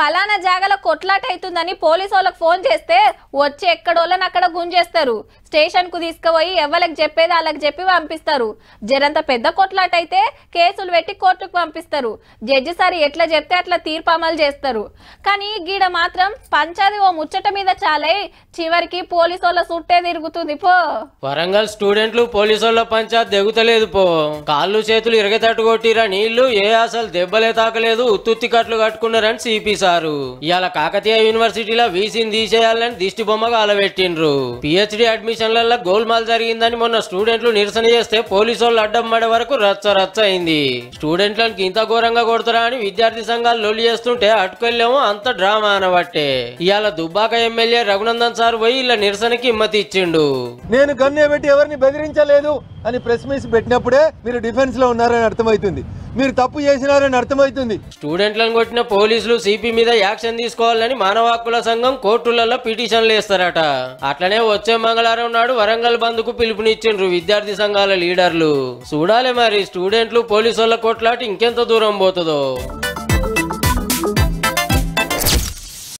పలానా జాగాలో కొట్లాట అవుతుందని పోలీసు వాళ్ళకి ఫోన్ చేస్తే వచ్చి ఎక్కడోళ్ళని అక్కడ గుంజేస్తారు స్టేషన్ కు తీసుకుపోయి ఎవరికి చెప్పేది వాళ్ళకి చెప్పి పంపిస్తారు జరంత పెద్ద కొట్లాటైతే కేసులు పెట్టి కోర్టుకు పంపిస్తారు జడ్జి సార్ ఎట్లా చెప్తే అట్లా తీర్పు అమలు చేస్తారు కానీ గీడ మాత్రం పంచాది ఓ ముచ్చట మీద చాలై చివరికి పోలీసు వాళ్ళ సుట్టే తిరుగుతుంది పో వరంగల్ స్టూడెంట్లు పోలీసు వాళ్ళ పంచాయత్ దిగుతలేదు పో కాళ్ళు చేతులు ఇరగతట్టు కొట్టిరా నీళ్లు ఏ అసలు దెబ్బలే తాకలేదు ఉత్తుత్తి కట్లు కట్టుకున్నారని సిపి సారు ఇవాళ కాకతీయ యూనివర్సిటీలో వీసీని తీసేయాలని దిష్టి బొమ్మగా అలవెట్టిండ్రు పిహెచ్డి అడ్మిషన్ స్టేషన్లలో గోల్మాల్ జరిగిందని మొన్న స్టూడెంట్లు నిరసన చేస్తే పోలీసు వాళ్ళు అడ్డం పడే వరకు రచ్చ రచ్చ అయింది స్టూడెంట్లను ఇంత ఘోరంగా కొడతారా అని విద్యార్థి సంఘాలు లొల్లి చేస్తుంటే అటుకెళ్ళేమో అంత డ్రామా అనబట్టే ఇవాళ దుబ్బాక ఎమ్మెల్యే రఘునందన్ సార్ పోయి ఇలా నిరసనకి హిమ్మతి ఇచ్చిండు నేను గన్నే పెట్టి ఎవరిని బెదిరించలేదు అని ప్రెస్ మీట్స్ పెట్టినప్పుడే మీరు డిఫెన్స్ లో ఉన్నారని అర్థమవుతుంది మీరు తప్పు చేసినారని అర్థమవుతుంది స్టూడెంట్లను కొట్టిన పోలీసులు సిపి మీద యాక్షన్ తీసుకోవాలని మానవ హక్కుల సంఘం కోర్టులలో పిటిషన్లు వేస్తారట అట్లనే వచ్చే మంగళవారం నాడు వరంగల్ బంద్ కు పిలుపునిచ్చిండ్రు విద్యార్థి సంఘాల లీడర్లు చూడాలి మరి స్టూడెంట్లు పోలీసుల కొట్లాట ఇంకెంత దూరం పోతుందో